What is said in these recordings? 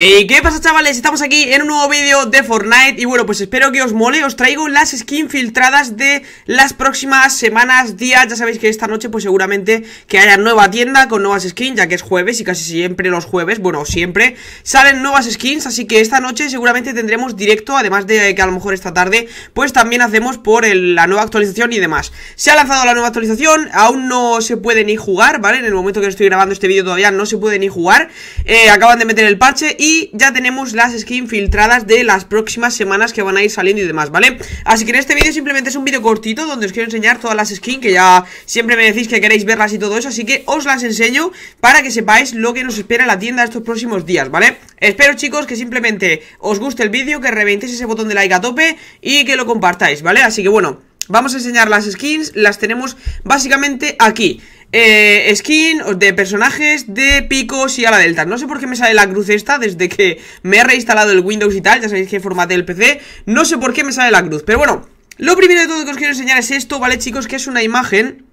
Eh, qué pasa chavales? Estamos aquí en un nuevo vídeo de Fortnite Y bueno, pues espero que os mole Os traigo las skins filtradas de las próximas semanas, días Ya sabéis que esta noche pues seguramente que haya nueva tienda con nuevas skins Ya que es jueves y casi siempre los jueves, bueno, siempre Salen nuevas skins, así que esta noche seguramente tendremos directo Además de que a lo mejor esta tarde pues también hacemos por la nueva actualización y demás Se ha lanzado la nueva actualización, aún no se puede ni jugar, ¿vale? En el momento que estoy grabando este vídeo todavía no se puede ni jugar eh, Acaban de meter el parche y y ya tenemos las skins filtradas de las próximas semanas que van a ir saliendo y demás, ¿vale? Así que en este vídeo simplemente es un vídeo cortito donde os quiero enseñar todas las skins que ya siempre me decís que queréis verlas y todo eso, así que os las enseño para que sepáis lo que nos espera en la tienda estos próximos días, ¿vale? Espero chicos que simplemente os guste el vídeo, que reventéis ese botón de like a tope y que lo compartáis, ¿vale? Así que bueno... Vamos a enseñar las skins, las tenemos básicamente aquí eh, skin de personajes de picos y a la delta No sé por qué me sale la cruz esta desde que me he reinstalado el Windows y tal Ya sabéis que formate el PC No sé por qué me sale la cruz Pero bueno, lo primero de todo que os quiero enseñar es esto, ¿vale chicos? Que es una imagen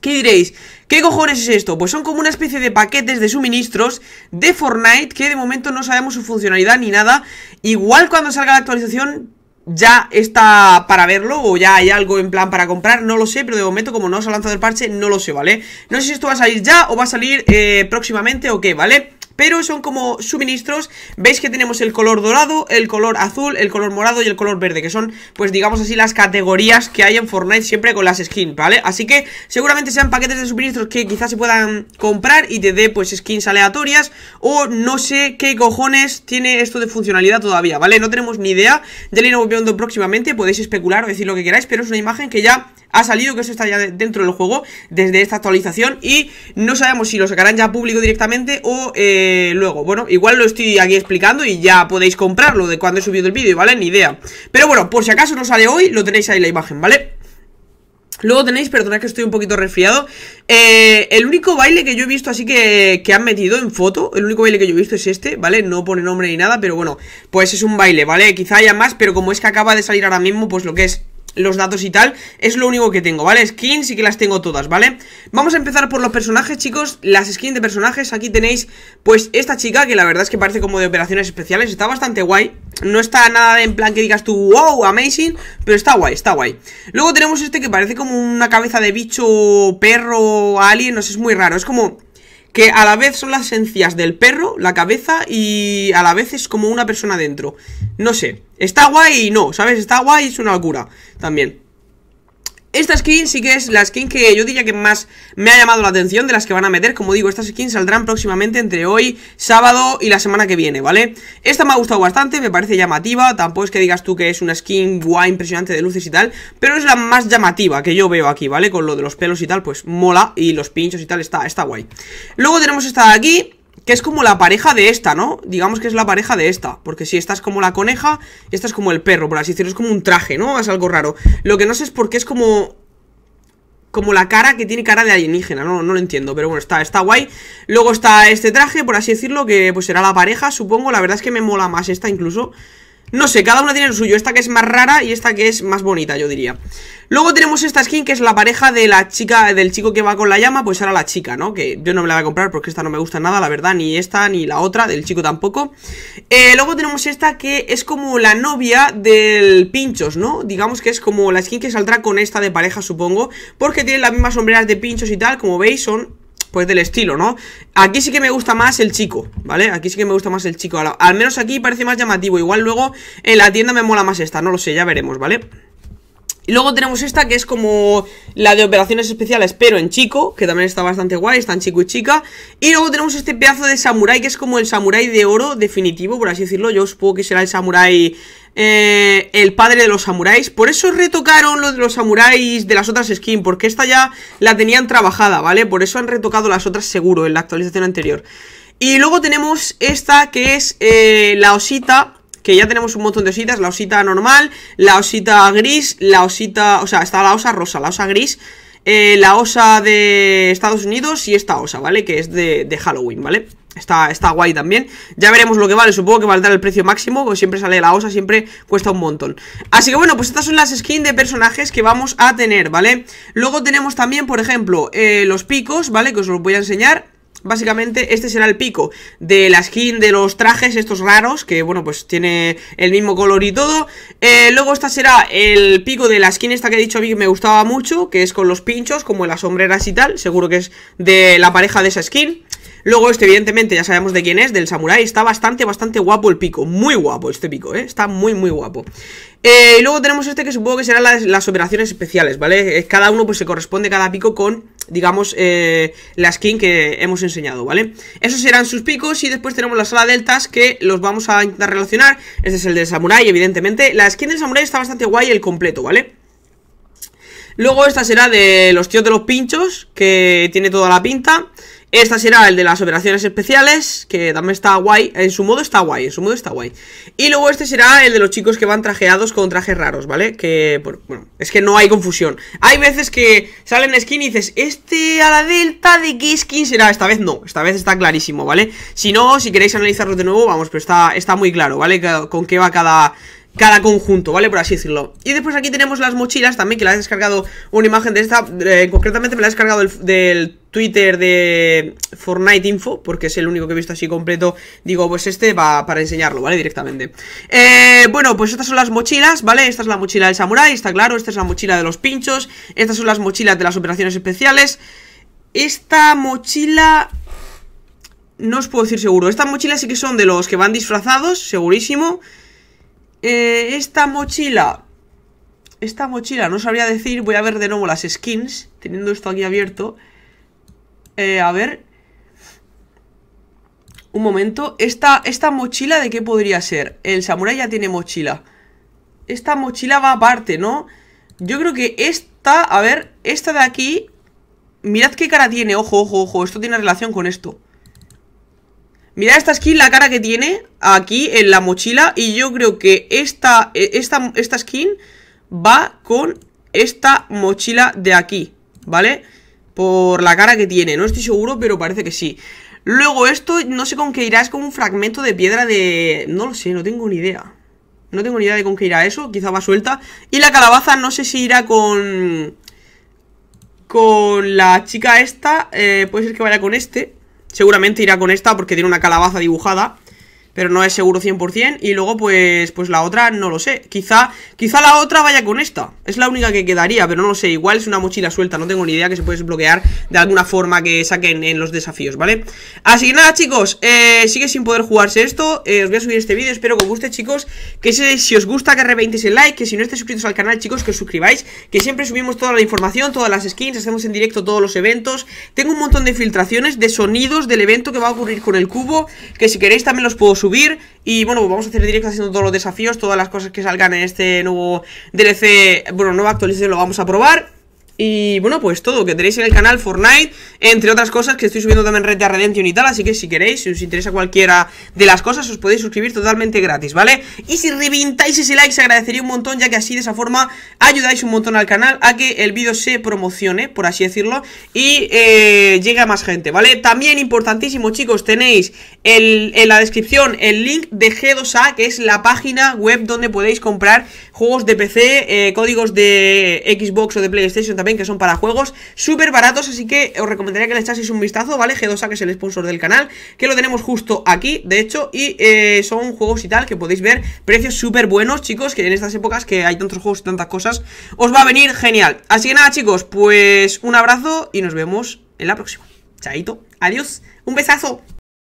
¿Qué diréis? ¿Qué cojones es esto? Pues son como una especie de paquetes de suministros de Fortnite que de momento no sabemos su funcionalidad ni nada. Igual cuando salga la actualización ya está para verlo o ya hay algo en plan para comprar, no lo sé, pero de momento como no se ha lanzado el parche, no lo sé, ¿vale? No sé si esto va a salir ya o va a salir eh, próximamente o qué, ¿vale? pero son como suministros, veis que tenemos el color dorado, el color azul, el color morado y el color verde, que son, pues digamos así, las categorías que hay en Fortnite siempre con las skins, ¿vale? Así que seguramente sean paquetes de suministros que quizás se puedan comprar y te dé, pues, skins aleatorias o no sé qué cojones tiene esto de funcionalidad todavía, ¿vale? No tenemos ni idea, ya le iremos próximamente, podéis especular o decir lo que queráis, pero es una imagen que ya ha salido, que eso está ya dentro del juego desde esta actualización y no sabemos si lo sacarán ya público directamente o eh, luego, bueno, igual lo estoy aquí explicando y ya podéis comprarlo de cuando he subido el vídeo, ¿vale? Ni idea pero bueno, por si acaso no sale hoy, lo tenéis ahí la imagen, ¿vale? Luego tenéis, perdonad que estoy un poquito resfriado eh, El único baile que yo he visto así que, que han metido en foto El único baile que yo he visto es este, ¿vale? No pone nombre ni nada, pero bueno Pues es un baile, ¿vale? Quizá haya más, pero como es que acaba de salir ahora mismo Pues lo que es los datos y tal, es lo único que tengo, ¿vale? Skins sí que las tengo todas, ¿vale? Vamos a empezar por los personajes, chicos, las skins de personajes, aquí tenéis, pues, esta chica, que la verdad es que parece como de operaciones especiales, está bastante guay, no está nada en plan que digas tú, wow, amazing, pero está guay, está guay. Luego tenemos este que parece como una cabeza de bicho, perro, alien, no sé, es muy raro, es como que a la vez son las esencias del perro, la cabeza y a la vez es como una persona dentro. No sé, está guay y no, ¿sabes? Está guay y es una locura también. Esta skin sí que es la skin que yo diría que más me ha llamado la atención de las que van a meter. Como digo, estas skins saldrán próximamente entre hoy, sábado y la semana que viene, ¿vale? Esta me ha gustado bastante, me parece llamativa. Tampoco es que digas tú que es una skin guay, impresionante de luces y tal, pero es la más llamativa que yo veo aquí, ¿vale? Con lo de los pelos y tal, pues mola y los pinchos y tal, está, está guay. Luego tenemos esta de aquí, que es como la pareja de esta, ¿no? Digamos que es la pareja de esta. Porque si esta es como la coneja, esta es como el perro, por así decirlo. Es como un traje, ¿no? Es algo raro. Lo que no sé es por qué es como... Como la cara que tiene cara de alienígena, no, no lo entiendo, pero bueno, está, está guay. Luego está este traje, por así decirlo, que pues será la pareja, supongo. La verdad es que me mola más esta incluso. No sé, cada una tiene el suyo. Esta que es más rara y esta que es más bonita, yo diría. Luego tenemos esta skin que es la pareja de la chica, del chico que va con la llama, pues ahora la chica, ¿no? Que yo no me la voy a comprar porque esta no me gusta nada, la verdad, ni esta ni la otra, del chico tampoco. Eh, luego tenemos esta que es como la novia del pinchos, ¿no? Digamos que es como la skin que saldrá con esta de pareja, supongo, porque tiene las mismas sombreras de pinchos y tal, como veis, son pues del estilo, ¿no? Aquí sí que me gusta más el chico, ¿vale? Aquí sí que me gusta más el chico, al, menos aquí parece más llamativo Igual luego en la tienda me mola más esta, no lo sé, ya veremos, ¿vale? vale y luego tenemos esta que es como la de operaciones especiales, pero en chico, que también está bastante guay, está en chico y chica. Y luego tenemos este pedazo de samurai, que es como el samurai de oro definitivo, por así decirlo. Yo supongo que será el samurai... Eh, el padre de los samuráis. Por eso retocaron los de los samuráis de las otras skins, porque esta ya la tenían trabajada, ¿vale? Por eso han retocado las otras seguro en la actualización anterior. Y luego tenemos esta que es eh, la osita que ya tenemos un montón de ositas, la osita normal, la osita gris, la osita, o sea, está la osa rosa, la osa gris, eh, la osa de Estados Unidos y esta osa, ¿vale? Que es de, Halloween, ¿vale? Está, está, guay también. Ya veremos lo que vale. Supongo que va dar el precio máximo. como siempre sale la osa, siempre cuesta un montón. Así que bueno, pues estas son las skins de personajes que vamos a tener, ¿vale? Luego tenemos también, por ejemplo, eh, los picos, ¿vale? Que os lo voy a enseñar. Básicamente este será el pico de la skin de los trajes estos raros Que bueno pues tiene el mismo color y todo eh, Luego esta será el pico de la skin esta que he dicho a mí que me gustaba mucho Que es con los pinchos como las sombreras y tal Seguro que es de la pareja de esa skin Luego este evidentemente ya sabemos de quién es, del samurai, está bastante, bastante guapo el pico, muy guapo este pico, ¿eh? está muy, muy guapo. Eh, y luego tenemos este que supongo que serán las, operaciones especiales, ¿vale? Cada uno pues se corresponde cada pico con, digamos, eh, la skin que hemos enseñado, ¿vale? Esos serán sus picos y después tenemos la sala deltas que los vamos a relacionar. Este es el del samurai, evidentemente. La skin del samurai está bastante guay el completo, ¿vale? Luego esta será de los tíos de los pinchos, que tiene toda la pinta. Esta será el de las operaciones especiales, que también está guay. En su modo está guay, en su modo está guay. Y luego este será el de los chicos que van trajeados con trajes raros, ¿vale? Que, bueno, es que no hay confusión. Hay veces que salen skin y dices, este a la delta de qué skin será. Esta vez no, esta vez está clarísimo, ¿vale? Si no, si queréis analizarlo de nuevo, vamos, pero está, está muy claro, ¿vale? Con qué va cada, cada conjunto, ¿vale? Por así decirlo Y después aquí tenemos las mochilas también, que la he descargado una imagen de esta eh, Concretamente me la he descargado del, Twitter de Fortnite Info, porque es el único que he visto así completo. Digo, pues este va para enseñarlo, ¿vale? Directamente. Eh, bueno, pues estas son las mochilas, ¿vale? Esta es la mochila del samurái, está claro. Esta es la mochila de los pinchos. Estas son las mochilas de las operaciones especiales. Esta mochila... No os puedo decir seguro. Estas mochilas sí que son de los que van disfrazados, segurísimo. Eh, esta mochila. Esta mochila, no sabría decir. Voy a ver de nuevo las skins. Teniendo esto aquí abierto. Eh, a ver. Un momento. Esta, esta mochila, ¿de qué podría ser? El samurai ya tiene mochila. Esta mochila va aparte, ¿no? Yo creo que esta, a ver, esta de aquí. Mirad qué cara tiene. Ojo, ojo, ojo. Esto tiene relación con esto. Mirad esta skin, la cara que tiene aquí en la mochila. Y yo creo que e, esta, esta skin va con esta mochila de aquí, ¿vale? Por la cara que tiene. No estoy seguro, pero parece que sí. Luego esto, no sé con qué irá, es como un fragmento de piedra de... No lo sé, no tengo ni idea. No tengo ni idea de con qué irá eso, quizá va suelta. Y la calabaza no sé si irá con... Con la chica esta, eh, puede ser que vaya con este Seguramente irá con esta porque tiene una calabaza dibujada pero no es seguro 100%. Y luego, pues, pues la otra, no lo sé. Quizá, quizá la otra vaya con esta. Es la única que quedaría, pero no lo sé. Igual es una mochila suelta, no tengo ni idea que se puede desbloquear de alguna forma que saquen en los desafíos, ¿vale? Así que nada, chicos, eh, sigue sin poder jugarse esto. Eh, os voy a subir este vídeo, espero que os guste, chicos. Que si os gusta, que reventéis el like. Que si no estáis suscritos al canal, chicos, que os suscribáis. Que siempre subimos toda la información, todas las skins, hacemos en directo todos los eventos. Tengo un montón de filtraciones, de sonidos del evento que va a ocurrir con el cubo. Que si queréis también los puedo subir y bueno, pues vamos a hacer directo haciendo todos los desafíos, todas las cosas que salgan en este nuevo DLC, bueno, nueva actualización lo vamos a probar y bueno, pues todo, que tenéis en el canal Fortnite, entre otras cosas que estoy subiendo también Red de Redemption y tal, así que si queréis, si os interesa cualquiera de las cosas, os podéis suscribir totalmente gratis, ¿vale? Y si reventáis ese like, se agradecería un montón, ya que así de esa forma ayudáis un montón al canal a que el vídeo se promocione, por así decirlo, y eh, llegue a más gente, ¿vale? También importantísimo, chicos, tenéis en la descripción el link de G2A, que es la página web donde podéis comprar juegos de PC, eh, códigos de Xbox o de PlayStation también, que son para juegos súper baratos, así que os recomendaría que le echaseis un vistazo, ¿vale? G2A, que es el sponsor del canal, que lo tenemos justo aquí, de hecho, y eh, son juegos y tal que podéis ver, precios súper buenos, chicos, que en estas épocas que hay tantos juegos y tantas cosas, os va a venir genial. Así que nada, chicos, pues un abrazo y nos vemos en la próxima. Chaito, adiós, un besazo.